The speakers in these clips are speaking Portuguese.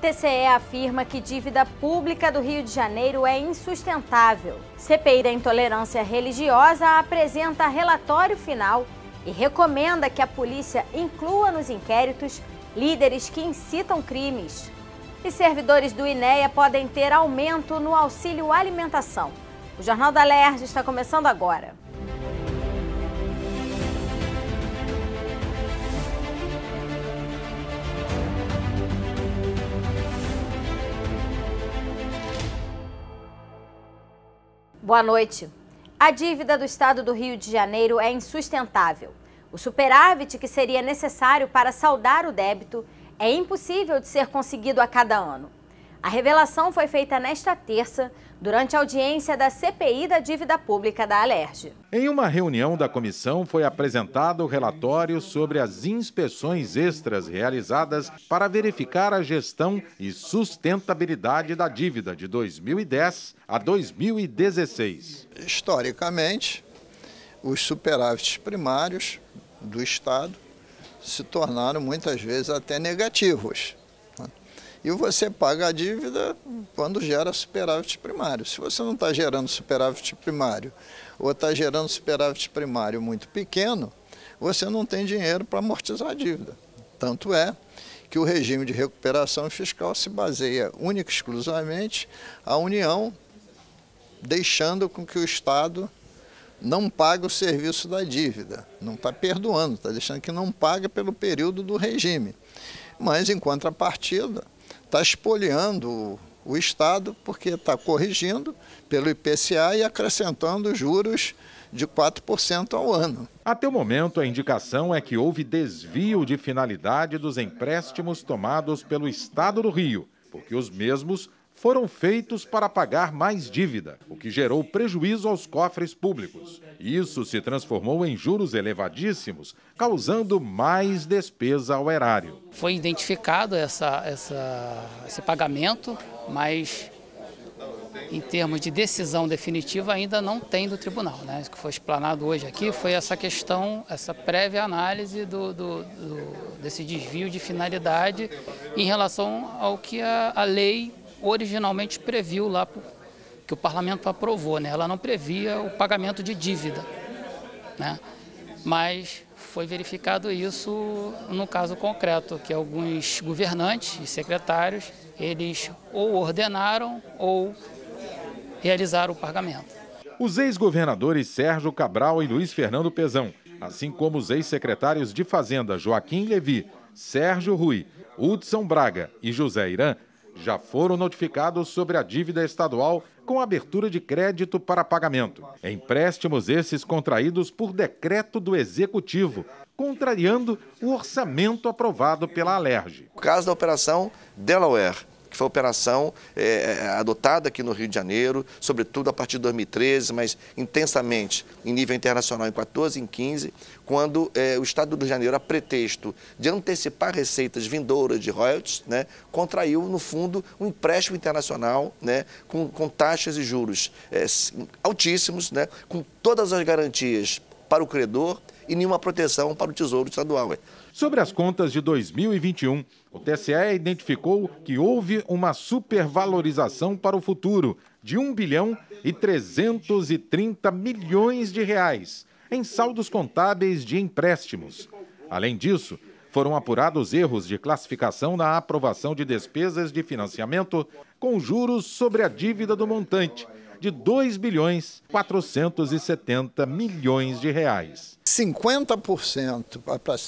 TCE afirma que dívida pública do Rio de Janeiro é insustentável. CPI da intolerância religiosa apresenta relatório final e recomenda que a polícia inclua nos inquéritos líderes que incitam crimes. E servidores do INEA podem ter aumento no auxílio alimentação. O Jornal da Lerj está começando agora. Boa noite. A dívida do Estado do Rio de Janeiro é insustentável. O superávit que seria necessário para saldar o débito é impossível de ser conseguido a cada ano. A revelação foi feita nesta terça, durante a audiência da CPI da Dívida Pública da Alerj. Em uma reunião da comissão, foi apresentado o relatório sobre as inspeções extras realizadas para verificar a gestão e sustentabilidade da dívida de 2010 a 2016. Historicamente, os superávites primários do Estado se tornaram muitas vezes até negativos e você paga a dívida quando gera superávit primário. Se você não está gerando superávit primário ou está gerando superávit primário muito pequeno, você não tem dinheiro para amortizar a dívida. Tanto é que o regime de recuperação fiscal se baseia única e exclusivamente a União deixando com que o Estado não pague o serviço da dívida, não está perdoando, está deixando que não paga pelo período do regime. Mas, em contrapartida, está espoliando o Estado porque está corrigindo pelo IPCA e acrescentando juros de 4% ao ano. Até o momento, a indicação é que houve desvio de finalidade dos empréstimos tomados pelo Estado do Rio, porque os mesmos foram feitos para pagar mais dívida, o que gerou prejuízo aos cofres públicos. Isso se transformou em juros elevadíssimos, causando mais despesa ao erário. Foi identificado essa, essa, esse pagamento, mas em termos de decisão definitiva ainda não tem do tribunal. Né? O que foi explanado hoje aqui foi essa questão, essa prévia análise do, do, do desse desvio de finalidade em relação ao que a, a lei originalmente previu lá, que o parlamento aprovou, né? ela não previa o pagamento de dívida. Né? Mas foi verificado isso no caso concreto, que alguns governantes e secretários, eles ou ordenaram ou realizaram o pagamento. Os ex-governadores Sérgio Cabral e Luiz Fernando Pezão, assim como os ex-secretários de Fazenda Joaquim Levi, Sérgio Rui, Hudson Braga e José Irã, já foram notificados sobre a dívida estadual com abertura de crédito para pagamento. Empréstimos esses contraídos por decreto do Executivo, contrariando o orçamento aprovado pela Alerj. O caso da operação Delaware, que foi a operação é, é, adotada aqui no Rio de Janeiro, sobretudo a partir de 2013, mas intensamente em nível internacional em 14 e em 15, quando é, o Estado do Rio de Janeiro, a pretexto de antecipar receitas vindouras de royalties, né, contraiu, no fundo, um empréstimo internacional né, com, com taxas e juros é, altíssimos, né, com todas as garantias para o credor e nenhuma proteção para o Tesouro Estadual. Sobre as contas de 2021, o TSE identificou que houve uma supervalorização para o futuro de 1 bilhão e 330 milhões de reais em saldos contábeis de empréstimos. Além disso, foram apurados erros de classificação na aprovação de despesas de financiamento com juros sobre a dívida do montante de 2 bilhões 470 milhões de reais. 50%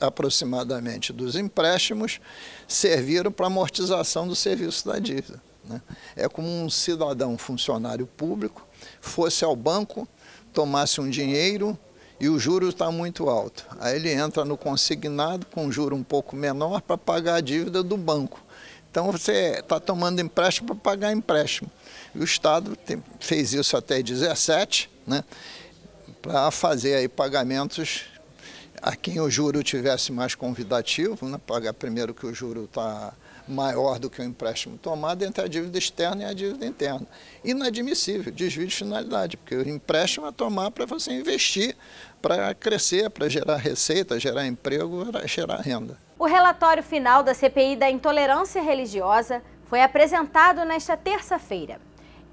aproximadamente dos empréstimos serviram para amortização do serviço da dívida. Né? É como um cidadão, funcionário público, fosse ao banco, tomasse um dinheiro e o juro está muito alto. Aí ele entra no consignado com um juro um pouco menor para pagar a dívida do banco. Então você está tomando empréstimo para pagar empréstimo. E o Estado tem, fez isso até 17, né? para fazer aí pagamentos a quem o juro tivesse mais convidativo, né? pagar primeiro que o juro está maior do que o empréstimo tomado entre a dívida externa e a dívida interna. Inadmissível, desvio de finalidade, porque o empréstimo é tomar para você investir, para crescer, para gerar receita, gerar emprego, gerar renda. O relatório final da CPI da intolerância religiosa foi apresentado nesta terça-feira.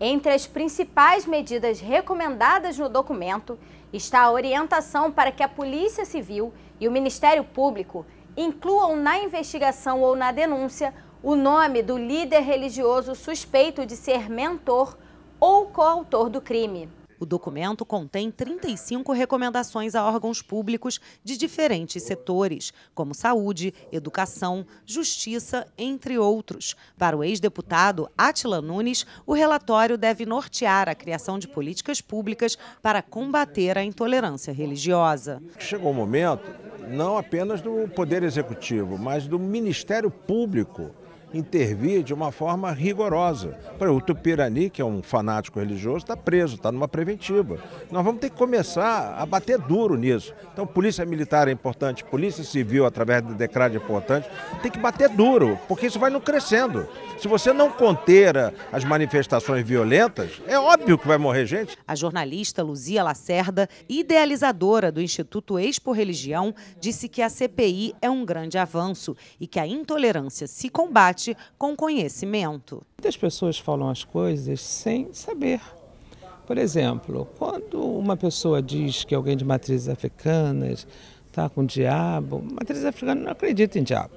Entre as principais medidas recomendadas no documento está a orientação para que a Polícia Civil e o Ministério Público incluam na investigação ou na denúncia o nome do líder religioso suspeito de ser mentor ou coautor do crime. O documento contém 35 recomendações a órgãos públicos de diferentes setores, como saúde, educação, justiça, entre outros. Para o ex-deputado Atila Nunes, o relatório deve nortear a criação de políticas públicas para combater a intolerância religiosa. Chegou o momento, não apenas do Poder Executivo, mas do Ministério Público intervir de uma forma rigorosa. o Tupirani, que é um fanático religioso, está preso, está numa preventiva. Nós vamos ter que começar a bater duro nisso. Então, polícia militar é importante, polícia civil, através do decreto, é importante. Tem que bater duro, porque isso vai não crescendo. Se você não conter as manifestações violentas, é óbvio que vai morrer gente. A jornalista Luzia Lacerda, idealizadora do Instituto Expo Religião, disse que a CPI é um grande avanço e que a intolerância se combate com conhecimento. Muitas pessoas falam as coisas sem saber. Por exemplo, quando uma pessoa diz que alguém de matrizes africanas está com diabo, matriz africana não acredita em diabo.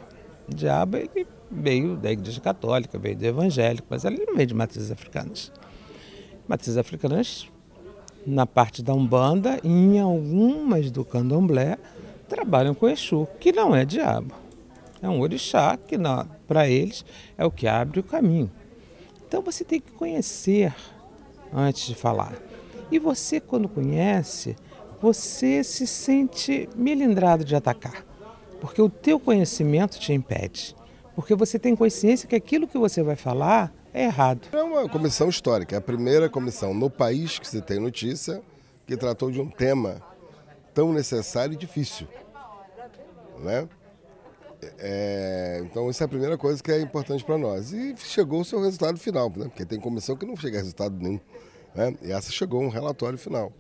Diabo ele veio da igreja católica, veio do evangélico, mas ele não veio de matrizes africanas. Matrizes africanas, na parte da Umbanda e em algumas do candomblé, trabalham com Exu, que não é diabo. É um orixá que na para eles é o que abre o caminho. Então você tem que conhecer antes de falar. E você, quando conhece, você se sente melindrado de atacar, porque o teu conhecimento te impede. Porque você tem consciência que aquilo que você vai falar é errado. É uma comissão histórica, é a primeira comissão no país que se tem notícia que tratou de um tema tão necessário e difícil. Né? É, então, isso é a primeira coisa que é importante para nós. E chegou o seu resultado final, né? porque tem comissão que não chega a resultado nenhum. Né? E essa chegou um relatório final,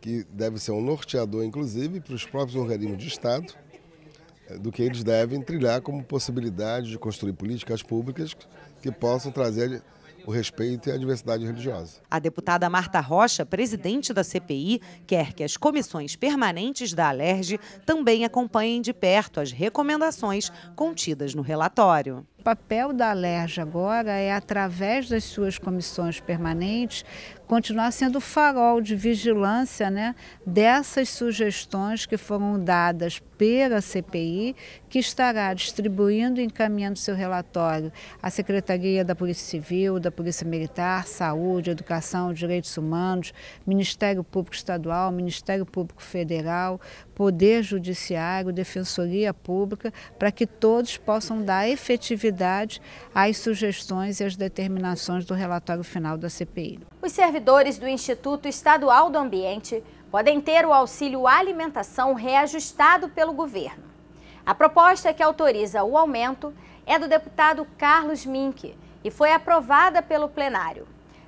que deve ser um norteador, inclusive, para os próprios organismos de Estado, é, do que eles devem trilhar como possibilidade de construir políticas públicas que possam trazer o respeito e a diversidade religiosa. A deputada Marta Rocha, presidente da CPI, quer que as comissões permanentes da Alerj também acompanhem de perto as recomendações contidas no relatório papel da Alerj agora é, através das suas comissões permanentes, continuar sendo o farol de vigilância né, dessas sugestões que foram dadas pela CPI, que estará distribuindo e encaminhando seu relatório à Secretaria da Polícia Civil, da Polícia Militar, Saúde, Educação, Direitos Humanos, Ministério Público Estadual, Ministério Público Federal, Poder Judiciário, Defensoria Pública, para que todos possam dar efetividade às sugestões e às determinações do relatório final da CPI. Os servidores do Instituto Estadual do Ambiente podem ter o auxílio alimentação reajustado pelo governo. A proposta que autoriza o aumento é do deputado Carlos Mink e foi aprovada pelo plenário.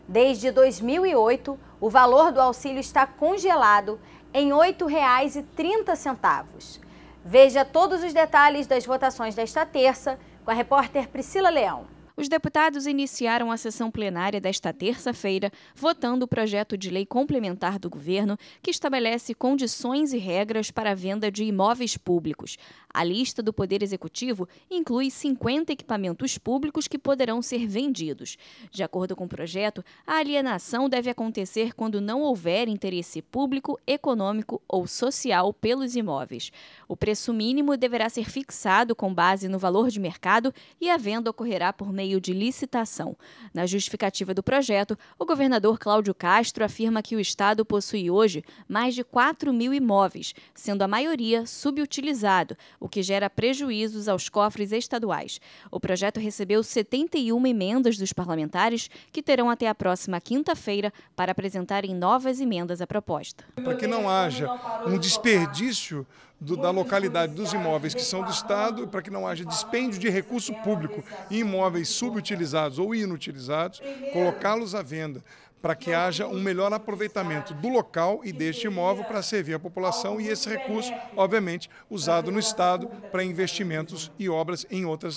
Desde 2008, o valor do auxílio está congelado em R$ 8,30. Veja todos os detalhes das votações desta terça com a repórter Priscila Leão os deputados iniciaram a sessão plenária desta terça-feira, votando o projeto de lei complementar do governo que estabelece condições e regras para a venda de imóveis públicos. A lista do Poder Executivo inclui 50 equipamentos públicos que poderão ser vendidos. De acordo com o projeto, a alienação deve acontecer quando não houver interesse público, econômico ou social pelos imóveis. O preço mínimo deverá ser fixado com base no valor de mercado e a venda ocorrerá por meio meio de licitação. Na justificativa do projeto, o governador Cláudio Castro afirma que o Estado possui hoje mais de 4 mil imóveis, sendo a maioria subutilizado, o que gera prejuízos aos cofres estaduais. O projeto recebeu 71 emendas dos parlamentares, que terão até a próxima quinta-feira para apresentarem novas emendas à proposta. Para que não haja um desperdício do, da localidade dos imóveis que são do Estado, para que não haja dispêndio de recurso público em imóveis subutilizados ou inutilizados, colocá-los à venda para que haja um melhor aproveitamento do local e deste imóvel para servir à população e esse recurso, obviamente, usado no Estado para investimentos e obras em outras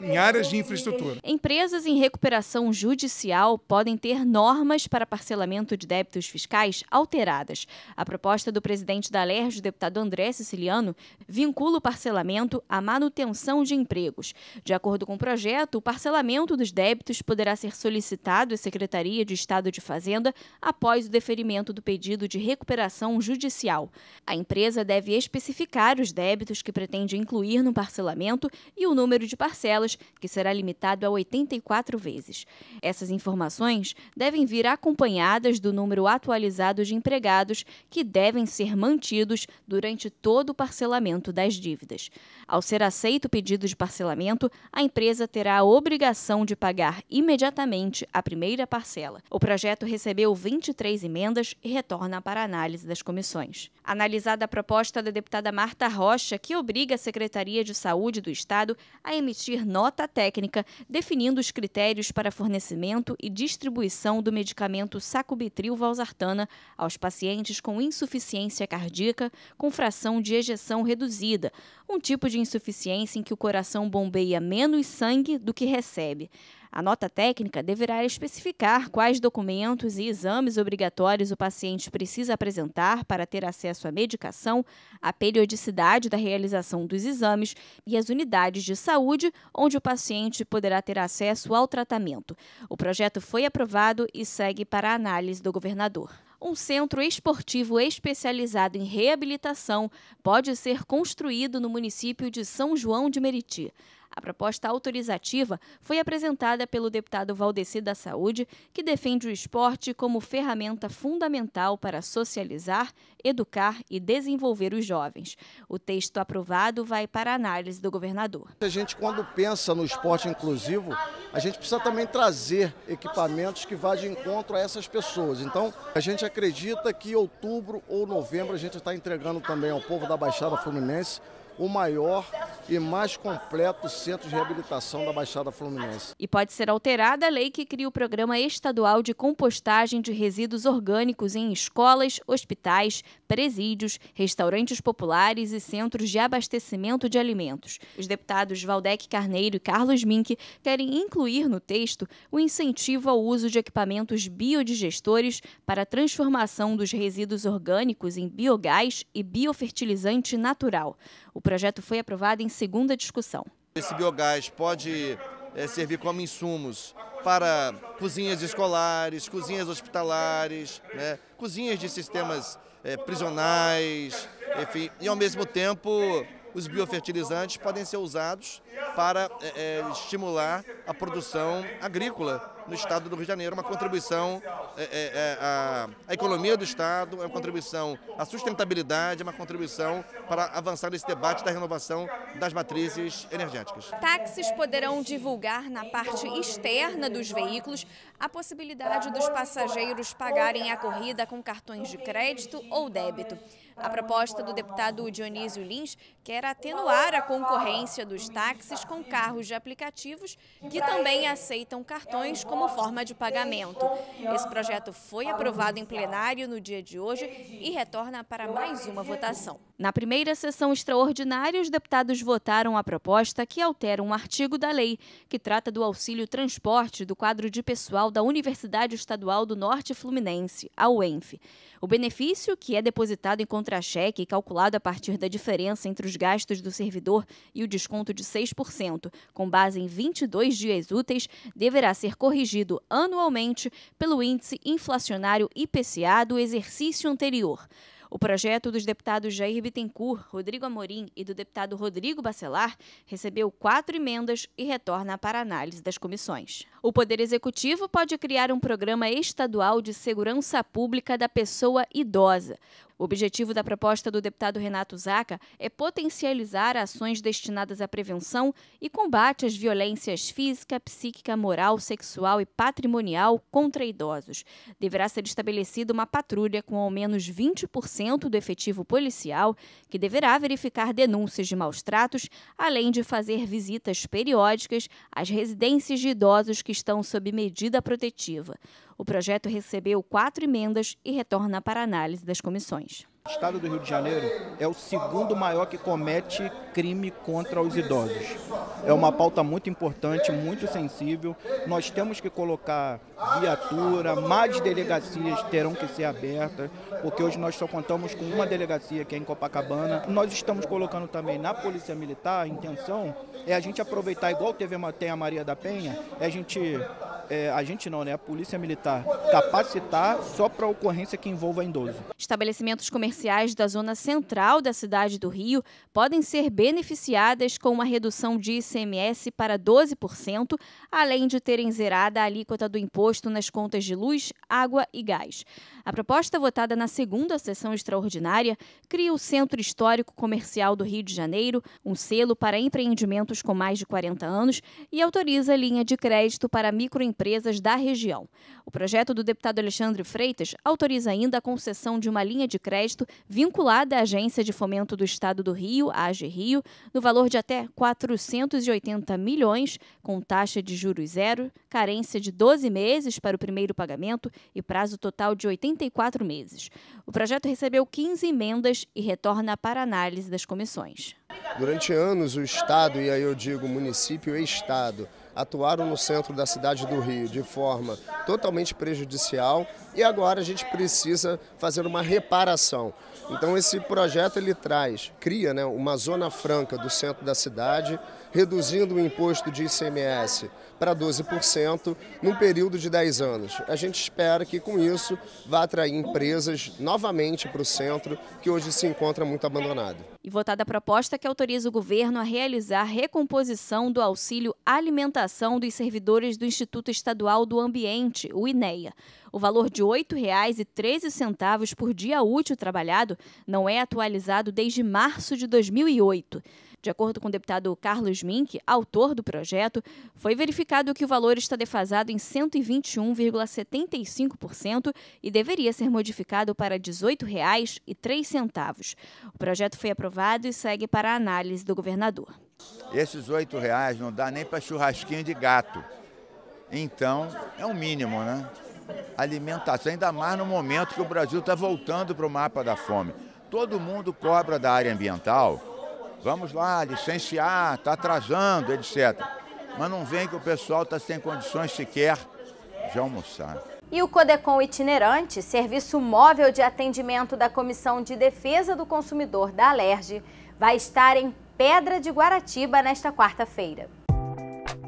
em, em áreas de infraestrutura. Empresas em recuperação judicial podem ter normas para parcelamento de débitos fiscais alteradas. A proposta do presidente da Alerj, o deputado André Siciliano, vincula o parcelamento à manutenção de empregos. De acordo com o projeto, o parcelamento dos débitos poderá ser solicitado à Secretaria de Estado Estado de Fazenda após o deferimento do pedido de recuperação judicial. A empresa deve especificar os débitos que pretende incluir no parcelamento e o número de parcelas, que será limitado a 84 vezes. Essas informações devem vir acompanhadas do número atualizado de empregados que devem ser mantidos durante todo o parcelamento das dívidas. Ao ser aceito o pedido de parcelamento, a empresa terá a obrigação de pagar imediatamente a primeira parcela. O projeto projeto recebeu 23 emendas e retorna para análise das comissões. Analisada a proposta da deputada Marta Rocha, que obriga a Secretaria de Saúde do Estado a emitir nota técnica definindo os critérios para fornecimento e distribuição do medicamento sacubitril valsartana aos pacientes com insuficiência cardíaca com fração de ejeção reduzida, um tipo de insuficiência em que o coração bombeia menos sangue do que recebe. A nota técnica deverá especificar quais documentos e exames obrigatórios o paciente precisa apresentar para ter acesso à medicação, a periodicidade da realização dos exames e as unidades de saúde onde o paciente poderá ter acesso ao tratamento. O projeto foi aprovado e segue para a análise do governador um centro esportivo especializado em reabilitação pode ser construído no município de São João de Meriti. A proposta autorizativa foi apresentada pelo deputado Valdeci da Saúde, que defende o esporte como ferramenta fundamental para socializar, educar e desenvolver os jovens. O texto aprovado vai para análise do governador. A gente, quando pensa no esporte inclusivo, a gente precisa também trazer equipamentos que vá de encontro a essas pessoas. Então, a gente acredita que outubro ou novembro a gente está entregando também ao povo da Baixada Fluminense o maior e mais completo centro de reabilitação da Baixada Fluminense. E pode ser alterada a lei que cria o Programa Estadual de Compostagem de Resíduos Orgânicos em escolas, hospitais, presídios, restaurantes populares e centros de abastecimento de alimentos. Os deputados Valdec Carneiro e Carlos Mink querem incluir no texto o incentivo ao uso de equipamentos biodigestores para a transformação dos resíduos orgânicos em biogás e biofertilizante natural. O projeto foi aprovado em segunda discussão. Esse biogás pode é, servir como insumos para cozinhas escolares, cozinhas hospitalares, né, cozinhas de sistemas é, prisionais, enfim, e ao mesmo tempo os biofertilizantes podem ser usados para é, estimular a produção agrícola no estado do Rio de Janeiro, uma contribuição à, é, à é, é, economia do estado, é uma contribuição à sustentabilidade, é uma contribuição para avançar nesse debate da renovação das matrizes energéticas. Táxis poderão divulgar na parte externa dos veículos a possibilidade dos passageiros pagarem a corrida com cartões de crédito ou débito. A proposta do deputado Dionísio Lins quer atenuar a concorrência dos táxis com carros de aplicativos que também aceitam cartões com como forma de pagamento. Esse projeto foi aprovado em plenário no dia de hoje e retorna para mais uma votação. Na primeira sessão extraordinária, os deputados votaram a proposta que altera um artigo da lei que trata do auxílio transporte do quadro de pessoal da Universidade Estadual do Norte Fluminense, a UENF. O benefício, que é depositado em contra-cheque e calculado a partir da diferença entre os gastos do servidor e o desconto de 6%, com base em 22 dias úteis, deverá ser corrigido anualmente pelo índice inflacionário IPCA do exercício anterior. O projeto dos deputados Jair Bittencourt, Rodrigo Amorim e do deputado Rodrigo Bacelar recebeu quatro emendas e retorna para análise das comissões. O Poder Executivo pode criar um programa estadual de segurança pública da pessoa idosa. O objetivo da proposta do deputado Renato Zaca é potencializar ações destinadas à prevenção e combate às violências física, psíquica, moral, sexual e patrimonial contra idosos. Deverá ser estabelecida uma patrulha com ao menos 20% do efetivo policial, que deverá verificar denúncias de maus tratos, além de fazer visitas periódicas às residências de idosos que estão sob medida protetiva. O projeto recebeu quatro emendas e retorna para análise das comissões. O estado do Rio de Janeiro é o segundo maior que comete crime contra os idosos. É uma pauta muito importante, muito sensível. Nós temos que colocar viatura, mais delegacias terão que ser abertas, porque hoje nós só contamos com uma delegacia que é em Copacabana. Nós estamos colocando também na Polícia Militar, a intenção é a gente aproveitar, igual teve, tem a Maria da Penha, é a gente é, a gente não, né, a Polícia Militar capacitar só para ocorrência que envolva idoso. Estabelecimentos comerciais da zona central da cidade do Rio podem ser beneficiadas com uma redução de ICMS para 12%, além de terem zerada a alíquota do imposto nas contas de luz, água e gás. A proposta votada na segunda sessão extraordinária cria o Centro Histórico Comercial do Rio de Janeiro, um selo para empreendimentos com mais de 40 anos e autoriza linha de crédito para microempresas empresas da região. O projeto do deputado Alexandre Freitas autoriza ainda a concessão de uma linha de crédito vinculada à Agência de Fomento do Estado do Rio, a Rio, no valor de até 480 milhões, com taxa de juros zero, carência de 12 meses para o primeiro pagamento e prazo total de 84 meses. O projeto recebeu 15 emendas e retorna para análise das comissões. Durante anos, o Estado, e aí eu digo município e Estado, atuaram no centro da cidade do Rio de forma totalmente prejudicial e agora a gente precisa fazer uma reparação. Então esse projeto ele traz, cria né, uma zona franca do centro da cidade, reduzindo o imposto de ICMS para 12% num período de 10 anos. A gente espera que com isso vá atrair empresas novamente para o centro, que hoje se encontra muito abandonado. E votada a proposta que autoriza o governo a realizar recomposição do auxílio alimentação dos servidores do Instituto Estadual do Ambiente, o INEA. O valor de R$ 8,13 por dia útil trabalhado não é atualizado desde março de 2008. De acordo com o deputado Carlos Mink, autor do projeto, foi verificado que o valor está defasado em 121,75% e deveria ser modificado para R$ 18,03. O projeto foi aprovado e segue para a análise do governador. Esses R$ 8,00 não dá nem para churrasquinho de gato. Então, é o um mínimo, né? alimentação, ainda mais no momento que o Brasil está voltando para o mapa da fome. Todo mundo cobra da área ambiental, vamos lá, licenciar, está atrasando, etc. Mas não vem que o pessoal está sem condições sequer de almoçar. E o Codecom Itinerante, serviço móvel de atendimento da Comissão de Defesa do Consumidor da Alerj, vai estar em Pedra de Guaratiba nesta quarta-feira.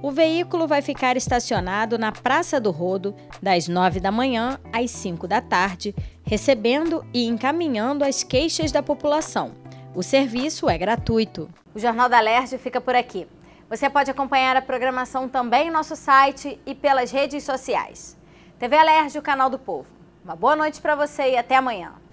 O veículo vai ficar estacionado na Praça do Rodo, das 9 da manhã às 5 da tarde, recebendo e encaminhando as queixas da população. O serviço é gratuito. O Jornal da Lerge fica por aqui. Você pode acompanhar a programação também em nosso site e pelas redes sociais. TV Alerj, o canal do povo. Uma boa noite para você e até amanhã.